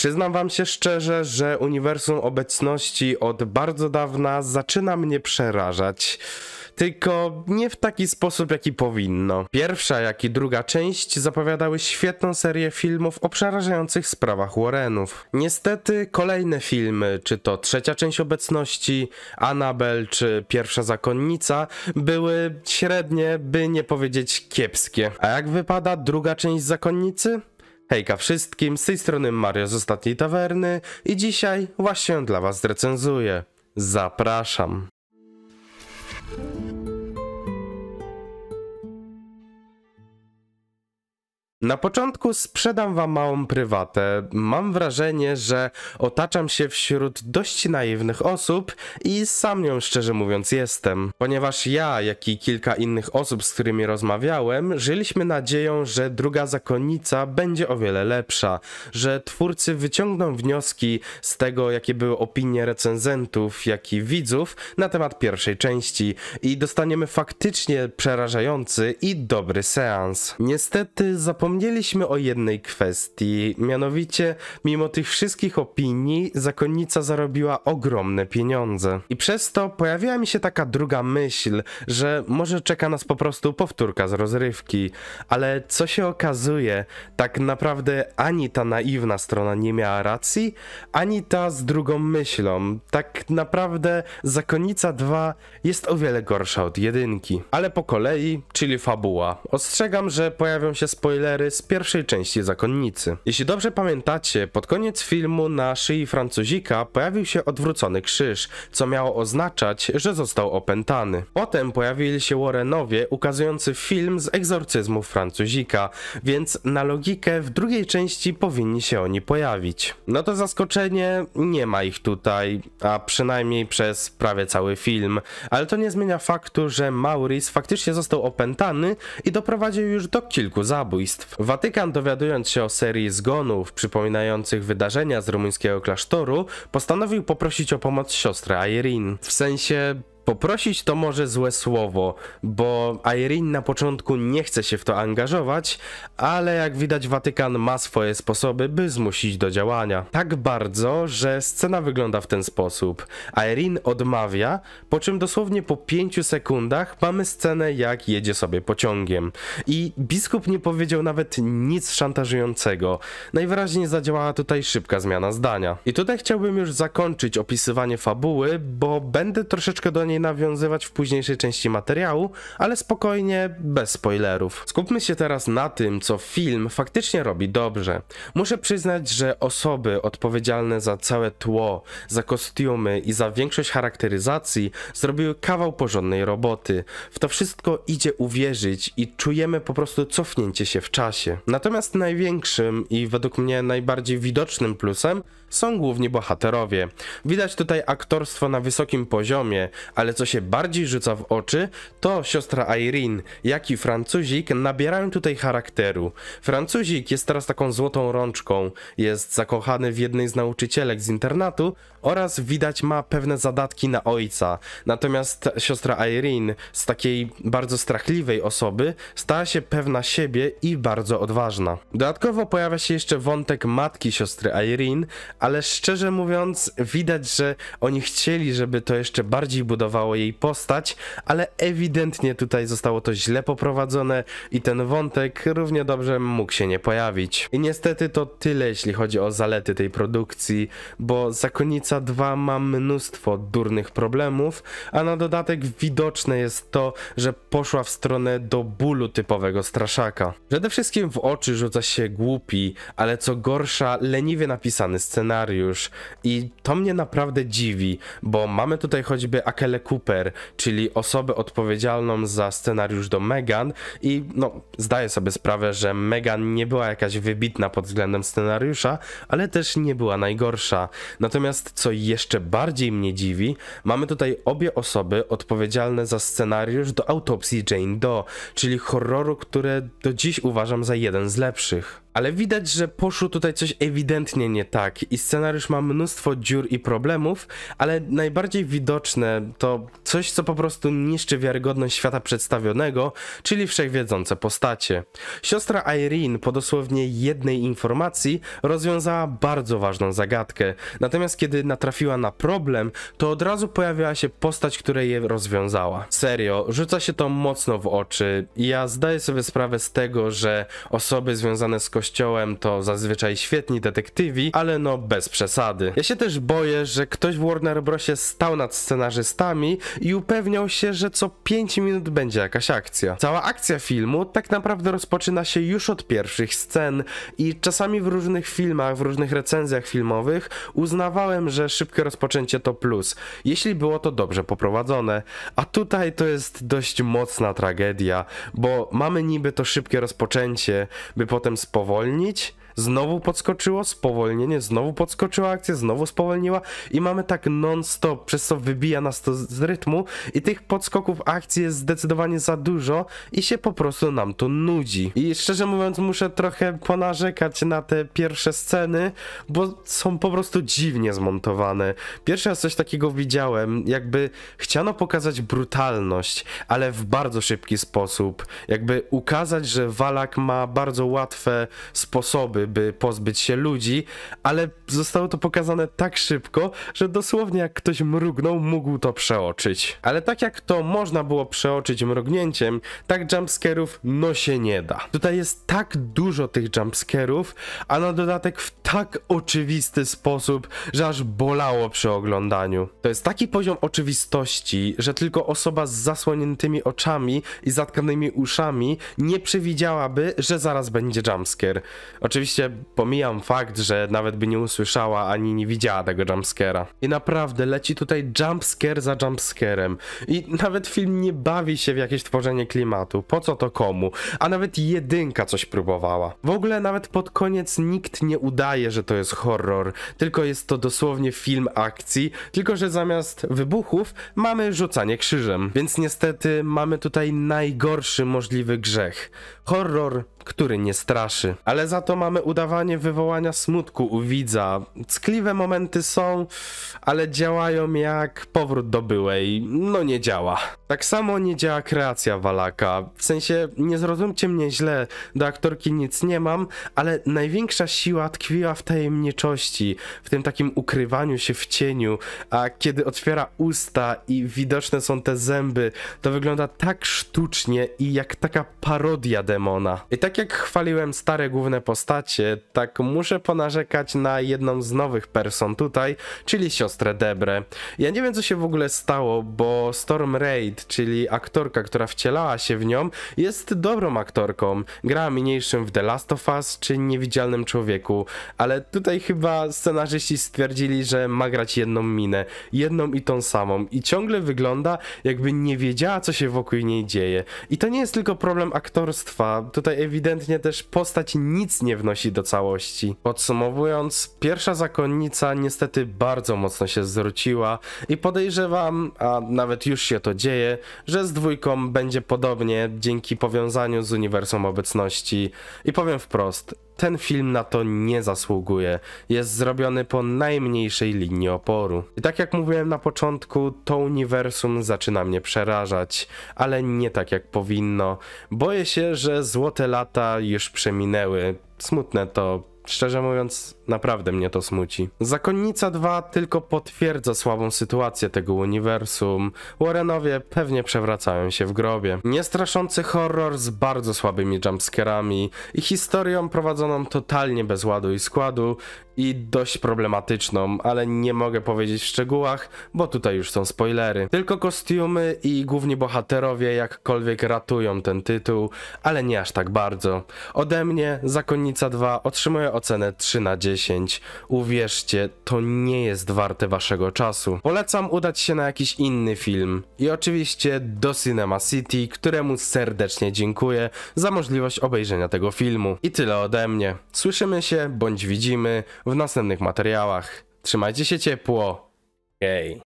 Przyznam wam się szczerze, że uniwersum obecności od bardzo dawna zaczyna mnie przerażać. Tylko nie w taki sposób, jaki powinno. Pierwsza, jak i druga część zapowiadały świetną serię filmów o przerażających sprawach Warrenów. Niestety kolejne filmy, czy to trzecia część obecności, Annabelle czy Pierwsza Zakonnica, były średnie, by nie powiedzieć kiepskie. A jak wypada druga część Zakonnicy? Hejka wszystkim, z tej strony Mario z Ostatniej Tawerny i dzisiaj właśnie dla was recenzuję. Zapraszam. Na początku sprzedam wam małą prywatę. Mam wrażenie, że otaczam się wśród dość naiwnych osób i sam nią szczerze mówiąc jestem. Ponieważ ja, jak i kilka innych osób, z którymi rozmawiałem, żyliśmy nadzieją, że druga zakonnica będzie o wiele lepsza, że twórcy wyciągną wnioski z tego, jakie były opinie recenzentów, jak i widzów na temat pierwszej części i dostaniemy faktycznie przerażający i dobry seans. Niestety zapomniałem zapomnieliśmy o jednej kwestii, mianowicie mimo tych wszystkich opinii zakonnica zarobiła ogromne pieniądze. I przez to pojawiła mi się taka druga myśl, że może czeka nas po prostu powtórka z rozrywki, ale co się okazuje, tak naprawdę ani ta naiwna strona nie miała racji, ani ta z drugą myślą. Tak naprawdę zakonnica 2 jest o wiele gorsza od jedynki. Ale po kolei, czyli fabuła. Ostrzegam, że pojawią się spoilery z pierwszej części Zakonnicy. Jeśli dobrze pamiętacie, pod koniec filmu na szyi Francuzika pojawił się odwrócony krzyż, co miało oznaczać, że został opętany. Potem pojawili się Warrenowie ukazujący film z egzorcyzmów Francuzika, więc na logikę w drugiej części powinni się oni pojawić. No to zaskoczenie, nie ma ich tutaj, a przynajmniej przez prawie cały film, ale to nie zmienia faktu, że Maurice faktycznie został opętany i doprowadził już do kilku zabójstw. Watykan, dowiadując się o serii zgonów przypominających wydarzenia z rumuńskiego klasztoru, postanowił poprosić o pomoc siostrę Irene. W sensie Poprosić to może złe słowo, bo Irene na początku nie chce się w to angażować, ale jak widać Watykan ma swoje sposoby, by zmusić do działania. Tak bardzo, że scena wygląda w ten sposób. Irene odmawia, po czym dosłownie po 5 sekundach mamy scenę jak jedzie sobie pociągiem. I biskup nie powiedział nawet nic szantażującego. Najwyraźniej zadziałała tutaj szybka zmiana zdania. I tutaj chciałbym już zakończyć opisywanie fabuły, bo będę troszeczkę do niej nawiązywać w późniejszej części materiału, ale spokojnie, bez spoilerów. Skupmy się teraz na tym, co film faktycznie robi dobrze. Muszę przyznać, że osoby odpowiedzialne za całe tło, za kostiumy i za większość charakteryzacji zrobiły kawał porządnej roboty. W to wszystko idzie uwierzyć i czujemy po prostu cofnięcie się w czasie. Natomiast największym i według mnie najbardziej widocznym plusem są głównie bohaterowie. Widać tutaj aktorstwo na wysokim poziomie, ale co się bardziej rzuca w oczy, to siostra Irene, jak i Francuzik nabierają tutaj charakteru. Francuzik jest teraz taką złotą rączką, jest zakochany w jednej z nauczycielek z internatu, oraz widać ma pewne zadatki na ojca. Natomiast siostra Irene z takiej bardzo strachliwej osoby stała się pewna siebie i bardzo odważna. Dodatkowo pojawia się jeszcze wątek matki siostry Irene, ale szczerze mówiąc widać, że oni chcieli, żeby to jeszcze bardziej budowało jej postać, ale ewidentnie tutaj zostało to źle poprowadzone i ten wątek równie dobrze mógł się nie pojawić. I niestety to tyle jeśli chodzi o zalety tej produkcji, bo zakonnicy 2 ma mnóstwo durnych problemów, a na dodatek widoczne jest to, że poszła w stronę do bólu typowego straszaka. Przede wszystkim w oczy rzuca się głupi, ale co gorsza, leniwie napisany scenariusz. I to mnie naprawdę dziwi, bo mamy tutaj choćby Akele Cooper, czyli osobę odpowiedzialną za scenariusz do Megan i no, zdaję sobie sprawę, że Megan nie była jakaś wybitna pod względem scenariusza, ale też nie była najgorsza. Natomiast co jeszcze bardziej mnie dziwi, mamy tutaj obie osoby odpowiedzialne za scenariusz do autopsji Jane Doe, czyli horroru, które do dziś uważam za jeden z lepszych. Ale widać, że poszło tutaj coś ewidentnie nie tak i scenariusz ma mnóstwo dziur i problemów, ale najbardziej widoczne to coś, co po prostu niszczy wiarygodność świata przedstawionego, czyli wszechwiedzące postacie. Siostra Irene po dosłownie jednej informacji rozwiązała bardzo ważną zagadkę, natomiast kiedy natrafiła na problem, to od razu pojawiała się postać, która je rozwiązała. Serio, rzuca się to mocno w oczy i ja zdaję sobie sprawę z tego, że osoby związane z kościołem to zazwyczaj świetni detektywi, ale no bez przesady. Ja się też boję, że ktoś w Warner Brosie stał nad scenarzystami i upewniał się, że co 5 minut będzie jakaś akcja. Cała akcja filmu tak naprawdę rozpoczyna się już od pierwszych scen i czasami w różnych filmach, w różnych recenzjach filmowych uznawałem, że szybkie rozpoczęcie to plus, jeśli było to dobrze poprowadzone. A tutaj to jest dość mocna tragedia, bo mamy niby to szybkie rozpoczęcie, by potem powodu uwolnić znowu podskoczyło, spowolnienie, znowu podskoczyła akcja, znowu spowolniła i mamy tak non-stop, przez co wybija nas to z rytmu i tych podskoków akcji jest zdecydowanie za dużo i się po prostu nam to nudzi. I szczerze mówiąc muszę trochę ponarzekać na te pierwsze sceny, bo są po prostu dziwnie zmontowane. Pierwszy raz coś takiego widziałem, jakby chciano pokazać brutalność, ale w bardzo szybki sposób. Jakby ukazać, że Walak ma bardzo łatwe sposoby by, by pozbyć się ludzi, ale zostało to pokazane tak szybko, że dosłownie jak ktoś mrugnął, mógł to przeoczyć. Ale tak jak to można było przeoczyć mrugnięciem, tak jumpscarów no się nie da. Tutaj jest tak dużo tych jumpscarów, a na dodatek w tak oczywisty sposób, że aż bolało przy oglądaniu. To jest taki poziom oczywistości, że tylko osoba z zasłoniętymi oczami i zatkanymi uszami nie przewidziałaby, że zaraz będzie jumpscare. Oczywiście Oczywiście pomijam fakt, że nawet by nie usłyszała ani nie widziała tego jumpskera. I naprawdę leci tutaj jumpscare za jumpskerem. I nawet film nie bawi się w jakieś tworzenie klimatu. Po co to komu? A nawet jedynka coś próbowała. W ogóle nawet pod koniec nikt nie udaje, że to jest horror. Tylko jest to dosłownie film akcji, tylko że zamiast wybuchów mamy rzucanie krzyżem. Więc niestety mamy tutaj najgorszy możliwy grzech horror, który nie straszy. Ale za to mamy udawanie wywołania smutku u widza. Ckliwe momenty są, ale działają jak powrót do byłej. No nie działa. Tak samo nie działa kreacja Walaka. W sensie, nie zrozumcie mnie źle, do aktorki nic nie mam, ale największa siła tkwiła w tajemniczości, w tym takim ukrywaniu się w cieniu, a kiedy otwiera usta i widoczne są te zęby, to wygląda tak sztucznie i jak taka parodia demona. I tak jak chwaliłem stare główne postacie, tak muszę ponarzekać na jedną z nowych person tutaj, czyli siostrę Debre. Ja nie wiem co się w ogóle stało, bo Storm Raid czyli aktorka, która wcielała się w nią, jest dobrą aktorką. Grała mniejszym w The Last of Us czy Niewidzialnym Człowieku, ale tutaj chyba scenarzyści stwierdzili, że ma grać jedną minę, jedną i tą samą i ciągle wygląda jakby nie wiedziała, co się wokół niej dzieje. I to nie jest tylko problem aktorstwa, tutaj ewidentnie też postać nic nie wnosi do całości. Podsumowując, pierwsza zakonnica niestety bardzo mocno się zwróciła i podejrzewam, a nawet już się to dzieje, że z dwójką będzie podobnie dzięki powiązaniu z uniwersum obecności. I powiem wprost, ten film na to nie zasługuje. Jest zrobiony po najmniejszej linii oporu. I tak jak mówiłem na początku, to uniwersum zaczyna mnie przerażać, ale nie tak jak powinno. Boję się, że złote lata już przeminęły. Smutne to, szczerze mówiąc, Naprawdę mnie to smuci. Zakonnica 2 tylko potwierdza słabą sytuację tego uniwersum. Warrenowie pewnie przewracają się w grobie. Niestraszący horror z bardzo słabymi jumpscarami i historią prowadzoną totalnie bez ładu i składu i dość problematyczną, ale nie mogę powiedzieć w szczegółach, bo tutaj już są spoilery. Tylko kostiumy i główni bohaterowie jakkolwiek ratują ten tytuł, ale nie aż tak bardzo. Ode mnie Zakonnica 2 otrzymuje ocenę 3 na 10. 10. Uwierzcie, to nie jest warte waszego czasu. Polecam udać się na jakiś inny film. I oczywiście do Cinema City, któremu serdecznie dziękuję za możliwość obejrzenia tego filmu. I tyle ode mnie. Słyszymy się bądź widzimy w następnych materiałach. Trzymajcie się ciepło. Hej.